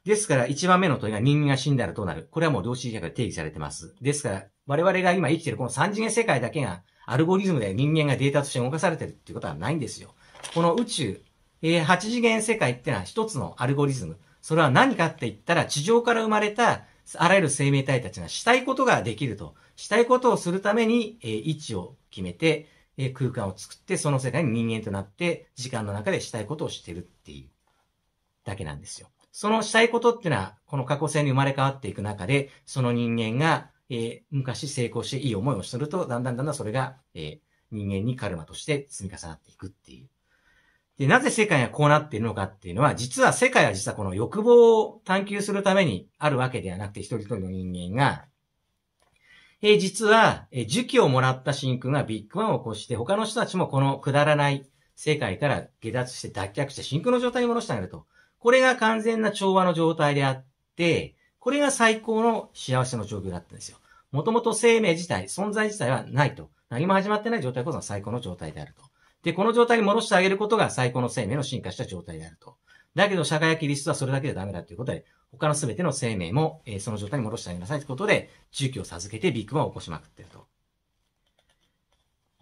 ですから、1番目の問いが人間が死んだらどうなるこれはもう量子力学で定義されてます。ですから、我々が今生きてるこの3次元世界だけが、アルゴリズムで人間がデータとして動かされてるっていうことはないんですよ。この宇宙、えー、8次元世界ってのは一つのアルゴリズム。それは何かって言ったら、地上から生まれたあらゆる生命体たちがしたいことができると。したいことをするために、えー、位置を決めて、えー、空間を作って、その世界に人間となって、時間の中でしたいことをしてるっていうだけなんですよ。そのしたいことっていうのは、この過去性に生まれ変わっていく中で、その人間が、えー、昔成功していい思いをすると、だんだんだんだんそれが、えー、人間にカルマとして積み重なっていくっていうで、なぜ世界がこうなっているのかっていうのは、実は世界は実はこの欲望を探求するためにあるわけではなくて、一人一人の人間が、え実は、えー、儒教をもらった真空がビッグワンを起こして、他の人たちもこのくだらない世界から下脱して脱却して真空の状態に戻してあげると。これが完全な調和の状態であって、これが最高の幸せの状況だったんですよ。もともと生命自体、存在自体はないと。何も始まってない状態こそが最高の状態であると。で、この状態に戻してあげることが最高の生命の進化した状態であると。だけど、社会やキリストはそれだけじゃダメだということで、他の全ての生命も、えー、その状態に戻してあげなさいということで、重機を授けてビッグバンを起こしまくってると。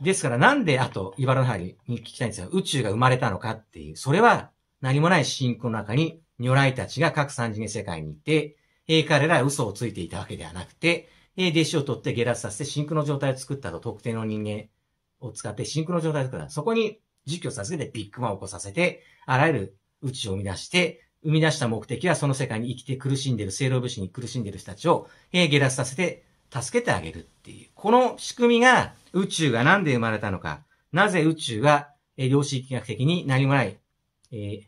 ですから、なんで、あと、茨の針に聞きたいんですが、宇宙が生まれたのかっていう、それは何もない信仰の中に、如来たちが各三次元世界にいて、えー、彼らは嘘をついていたわけではなくて、えー、弟子を取って下脱させて真空の状態を作ったと特定の人間を使ってシンクロ状態を作る。そこに実況させてビッグマンを起こさせて、あらゆる宇宙を生み出して、生み出した目的はその世界に生きて苦しんでる、聖老武士に苦しんでる人たちを、えー、下脱させて助けてあげるっていう。この仕組みが宇宙が何で生まれたのか、なぜ宇宙が、えー、量子力学的に何もない、えー、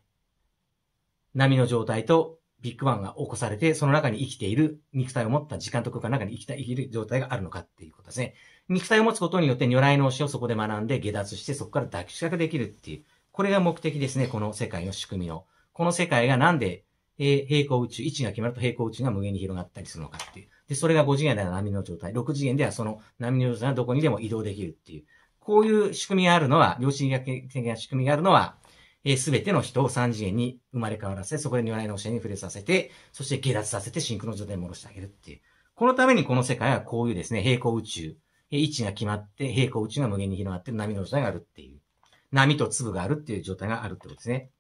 波の状態とビッグバンが起こされて、その中に生きている肉体を持った時間と空間の中に生きた、生きる状態があるのかっていうことですね。肉体を持つことによって如来の教えをそこで学んで下脱してそこから脱出できるっていう。これが目的ですね、この世界の仕組みの。この世界がなんで、えー、平行宇宙、位置が決まると平行宇宙が無限に広がったりするのかっていう。で、それが5次元では波の状態、6次元ではその波の状態がどこにでも移動できるっていう。こういう仕組みがあるのは、量子力的な仕組みがあるのは、えー、べての人を3次元に生まれ変わらせ、そこで如来の教えに触れさせて、そして下脱させて真空の状態に戻してあげるっていう。このためにこの世界はこういうですね、平行宇宙、位置が決まって、平行宇宙が無限に広がってる波の状態があるっていう。波と粒があるっていう状態があるってことですね。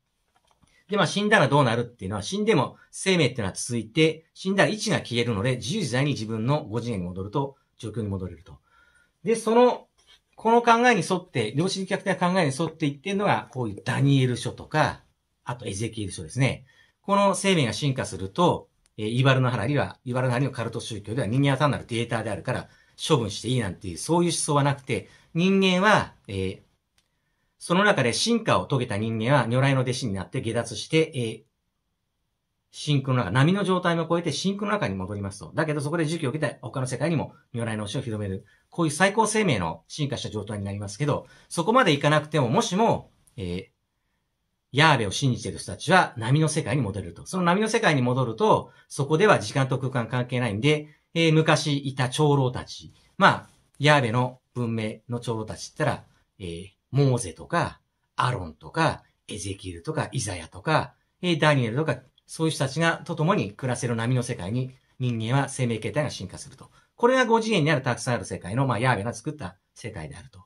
で、まあ死んだらどうなるっていうのは、死んでも生命っていうのは続いて、死んだら位置が消えるので、自由自在に自分の5次元に戻ると、状況に戻れると。で、その、この考えに沿って、量子力学的な考えに沿っていってるのが、こういうダニエル書とか、あとエゼキエル書ですね。この生命が進化すると、えー、イバルの花あるいは、イバルの花のカルト宗教では人間は単なるデータであるから、処分していいなんていう、そういう思想はなくて、人間は、えー、その中で進化を遂げた人間は如来の弟子になって下脱して、えー、真空の中、波の状態も超えて真空の中に戻りますと。だけどそこで授業を受けた他の世界にも如来の教えを広める。こういう最高生命の進化した状態になりますけど、そこまでいかなくても、もしも、えー、ヤーベを信じている人たちは波の世界に戻れると。その波の世界に戻ると、そこでは時間と空間関係ないんで、えー、昔いた長老たち、まあ、ヤーベの文明の長老たちったら、えー、モーゼとか、アロンとか、エゼキエルとか、イザヤとか、えー、ダニエルとか、そういう人たちがと共に暮らせる波の世界に人間は生命形態が進化すると。これが五次元にあるたくさんある世界の、まあ、ヤーベが作った世界であると。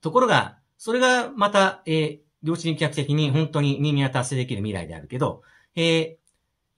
ところが、それがまた、えー、両親に逆的に本当に人間は達成できる未来であるけど、えー、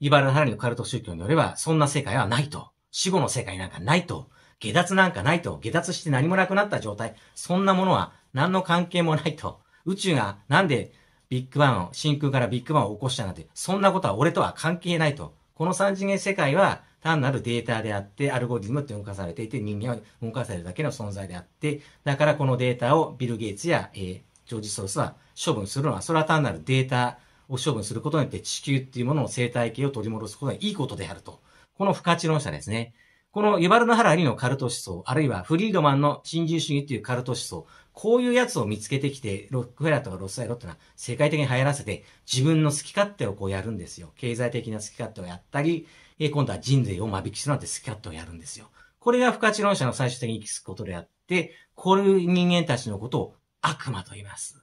茨の花にのカルト宗教によれば、そんな世界はないと。死後の世界なんかないと。下脱なんかないと。下脱して何もなくなった状態。そんなものは何の関係もないと。宇宙がなんでビッグバンを、真空からビッグバンを起こしたなんて、そんなことは俺とは関係ないと。この三次元世界は単なるデータであって、アルゴリズムって動かされていて、人間は動かされるだけの存在であって、だからこのデータをビル・ゲイツや、えー、ジョージ・ソースは処分するのは、それは単なるデータを処分することによって地球っていうものの生態系を取り戻すことはいいことであると。この不可知論者ですね。このユバルのハラリのカルト思想、あるいはフリードマンの新自由主義っていうカルト思想、こういうやつを見つけてきて、ロックフェラーとかロスサイロってのは世界的に流行らせて、自分の好き勝手をこうやるんですよ。経済的な好き勝手をやったり、え今度は人類を間引きするなんて好き勝手をやるんですよ。これが不可知論者の最終的に行き着くことであって、こういう人間たちのことを悪魔と言います。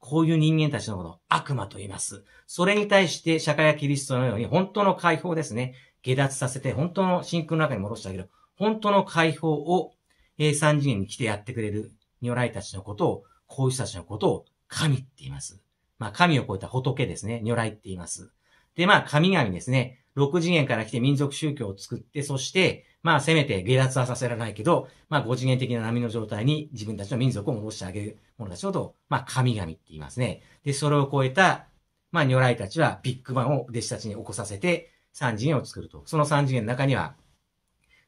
こういう人間たちのことを悪魔と言います。それに対して社会やキリストのように本当の解放ですね。下脱させて本当の真空の中に戻してあげる。本当の解放を、え三次元に来てやってくれる如来たちのことを、こういう人たちのことを神って言います。まあ神を超えた仏ですね。如来って言います。で、まあ神々ですね。六次元から来て民族宗教を作って、そして、まあ、せめて下脱はさせられないけど、まあ、五次元的な波の状態に自分たちの民族を戻してあげる者たちのことを、まあ、神々って言いますね。で、それを超えた、まあ、如来たちはビッグバンを弟子たちに起こさせて、三次元を作ると。その三次元の中には、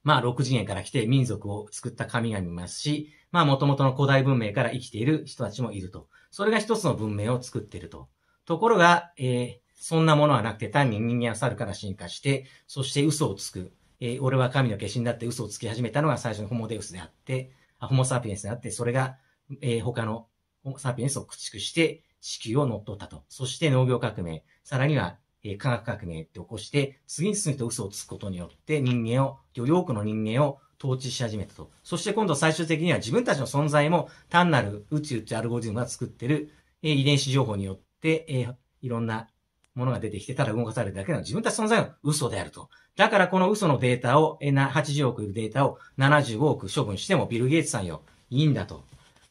まあ、六次元から来て民族を作った神々もいますし、まあ、もとの古代文明から生きている人たちもいると。それが一つの文明を作っていると。ところが、えー、そんなものはなくて、単に人間は猿から進化して、そして嘘をつく。えー、俺は神の化身だって嘘をつき始めたのが最初のホモデウスであって、あホモサピエンスであって、それが、えー、他のホモサピエンスを駆逐して地球を乗っ取ったと。そして農業革命、さらには、えー、科学革命って起こして、次に進むと嘘をつくことによって人間を、より多くの人間を統治し始めたと。そして今度最終的には自分たちの存在も単なる宇宙ってアルゴリズムが作ってる、えー、遺伝子情報によって、えー、いろんなものが出てきて、ただ動かされるだけの自分たち存在の嘘であると。だからこの嘘のデータを、80億いるデータを75億処分してもビル・ゲイツさんよ、いいんだと。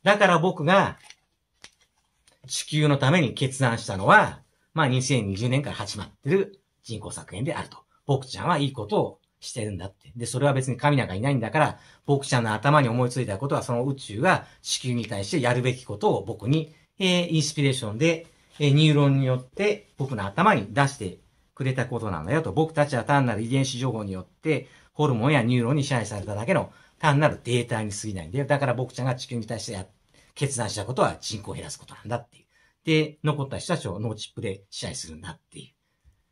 だから僕が、地球のために決断したのは、まあ2020年から始まってる人工削減であると。僕ちゃんはいいことをしてるんだって。で、それは別に神なんかいないんだから、僕ちゃんの頭に思いついたことは、その宇宙が地球に対してやるべきことを僕に、えー、インスピレーションでえニューロンによって僕の頭に出してくれたことなんだよと、僕たちは単なる遺伝子情報によって、ホルモンやニューロンに支配されただけの単なるデータに過ぎないんだよ。だから僕ちゃんが地球に対してや決断したことは人口を減らすことなんだっていう。で、残った人たちをノーチップで支配するんだっていう。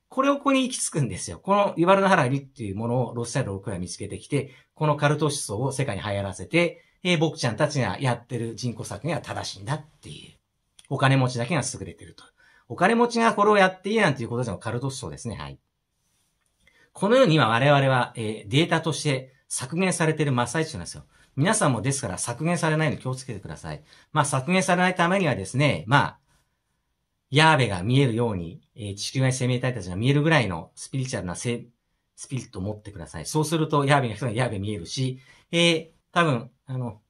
これをここに行き着くんですよ。このイバルナハラリっていうものをロスサイド6は見つけてきて、このカルト思想を世界に流行らせて、えー、僕ちゃんたちがやってる人口削減は正しいんだっていう。お金持ちだけが優れてると。お金持ちがこれをやっていいなんていうことじゃカルト思想ですね。はい。このように今我々は、えー、データとして削減されている真っ最中なんですよ。皆さんもですから削減されないの気をつけてください。まあ削減されないためにはですね、まあ、ヤーベが見えるように、えー、地球外生命体たちが見えるぐらいのスピリチュアルなスピリットを持ってください。そうするとヤーベが人がヤーベ見えるし、えー、多分、あの、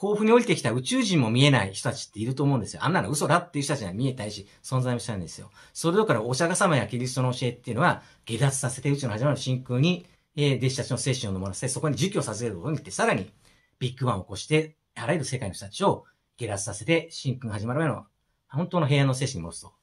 甲府に降りてきた宇宙人も見えない人たちっていると思うんですよ。あんなの嘘だっていう人たちには見えたいし、存在もしたんですよ。それだからお釈迦様やキリストの教えっていうのは、下脱させて宇宙の始まる真空に、えー、弟子たちの精神を飲ませ、そこに儒教させることによって、さらに、ビッグバンを起こして、あらゆる世界の人たちを下脱させて、真空が始まる前の、本当の平安の精神に戻すと。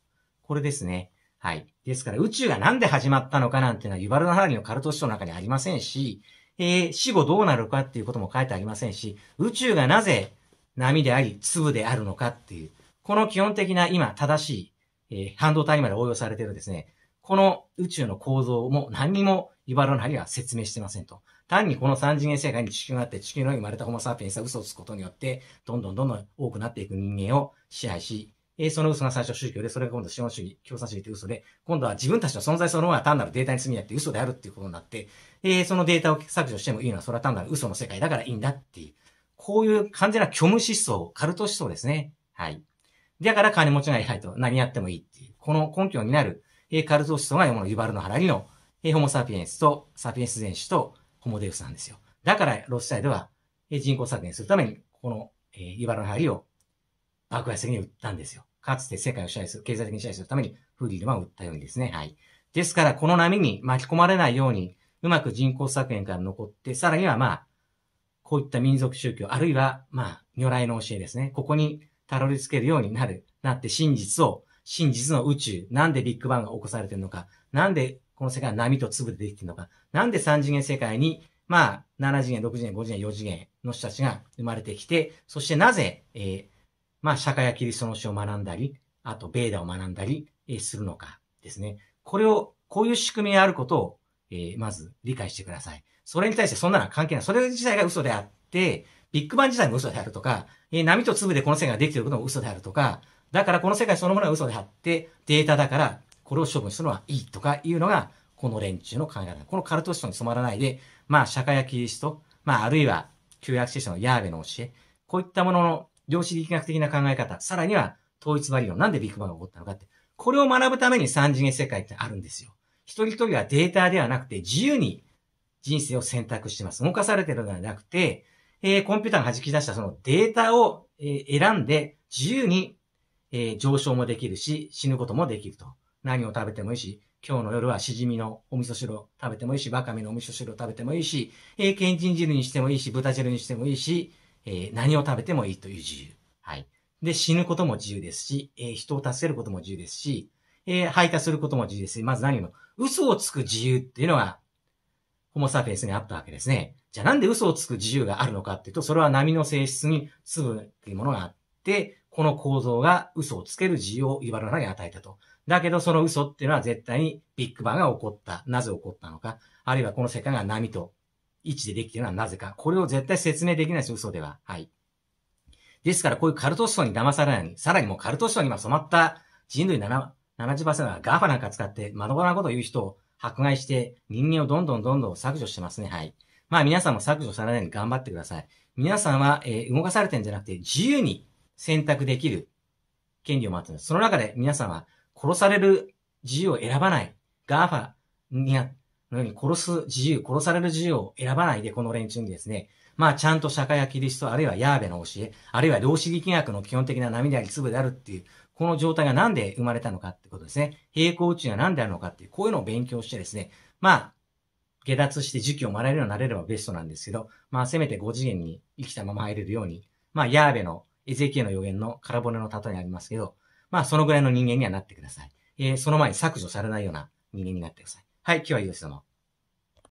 これですね。はい。ですから、宇宙がなんで始まったのかなんていうのは、ユバルナハラのカルト史の中にありませんし、えー、死後どうなるかっていうことも書いてありませんし、宇宙がなぜ波であり、粒であるのかっていう、この基本的な今正しい、えー、半導体まで応用されているですね、この宇宙の構造も何にも茨の波は説明してませんと。単にこの三次元世界に地球があって、地球の生まれたホモサーフエンスは嘘をつくことによって、どんどんどんどん多くなっていく人間を支配し、えその嘘が最初宗教で、それが今度資本主義、共産主義って嘘で、今度は自分たちの存在そのものは単なるデータに過ぎないって嘘であるっていうことになって、えそのデータを削除してもいいのは、それは単なる嘘の世界だからいいんだっていう。こういう完全な虚無思想、カルト思想ですね。はい。だから金持ちがいないと何やってもいいっていう。この根拠になる、えカルト思想が読のユバルの払いの、えホモサピエンスとサピエンス全史とホモデウスなんですよ。だからロス社では、え人口削減するために、この、えユバルの払いを爆発的に売ったんですよ。かつて世界を支配する、経済的に支配するためにフードルマンを売ったようにですね。はい。ですから、この波に巻き込まれないように、うまく人口削減から残って、さらにはまあ、こういった民族宗教、あるいは、まあ、如来の教えですね。ここにたどり着けるようになる、なって真実を、真実の宇宙、なんでビッグバンが起こされてるのか、なんでこの世界は波と粒でできてるのか、なんで三次元世界に、まあ、7次元、6次元、5次元、4次元の人たちが生まれてきて、そしてなぜ、えーまあ、釈迦やキリストの詩を学んだり、あと、ベーダを学んだり、えするのかですね。これを、こういう仕組みがあることを、えまず理解してください。それに対してそんなのは関係ない。それ自体が嘘であって、ビッグバン自体も嘘であるとか、え波と粒でこの世界ができていることも嘘であるとか、だからこの世界そのものが嘘であって、データだからこれを処分するのはいいとかいうのが、この連中の考え方。このカルト思想に染まらないで、まあ、釈迦やキリスト、まあ、あるいは、旧約聖書のヤーベの教え、こういったものの量子力学的な考え方、さらには統一バリオン、なんでビッグバンが起こったのかって、これを学ぶために三次元世界ってあるんですよ。一人一人はデータではなくて自由に人生を選択してます。動かされてるのではなくて、えー、コンピューターが弾き出したそのデータを、えー、選んで自由に、えー、上昇もできるし、死ぬこともできると。何を食べてもいいし、今日の夜はしじみのお味噌汁を食べてもいいし、バカめのお味噌汁を食べてもいいし、えー、けん汁にしてもいいし、豚汁にしてもいいし、えー、何を食べてもいいという自由。はい。で、死ぬことも自由ですし、えー、人を助けることも自由ですし、えー、排他することも自由ですし、まず何を嘘をつく自由っていうのが、ホモサフェンスにあったわけですね。じゃあなんで嘘をつく自由があるのかっていうと、それは波の性質に粒っていうものがあって、この構造が嘘をつける自由を茨の中に与えたと。だけどその嘘っていうのは絶対にビッグバンが起こった。なぜ起こったのか。あるいはこの世界が波と位置でできているのはなぜか。これを絶対説明できないです嘘では。はい。ですから、こういうカルト思想に騙されないように、さらにもうカルト思想に今染まった人類7 0がガファなんか使って、まともなことを言う人を迫害して、人間をどんどんどんどん削除してますね。はい。まあ皆さんも削除されないように頑張ってください。皆さんは、えー、動かされてんじゃなくて、自由に選択できる権利を持ってます。その中で皆さんは殺される自由を選ばない。ガーファにのように殺す自由、殺される自由を選ばないで、この連中にですね、まあちゃんと社会やキリスト、あるいはヤーベの教え、あるいは量子力学の基本的な波であり粒であるっていう、この状態がなんで生まれたのかってことですね。平行宇宙が何であるのかっていう、こういうのを勉強してですね、まあ、下脱して時期を学べるようになれればベストなんですけど、まあせめて5次元に生きたまま入れるように、まあヤーベのエゼキエの予言の空骨の例にありますけど、まあそのぐらいの人間にはなってください。えー、その前に削除されないような人間になってください。はい、今日はイエス様。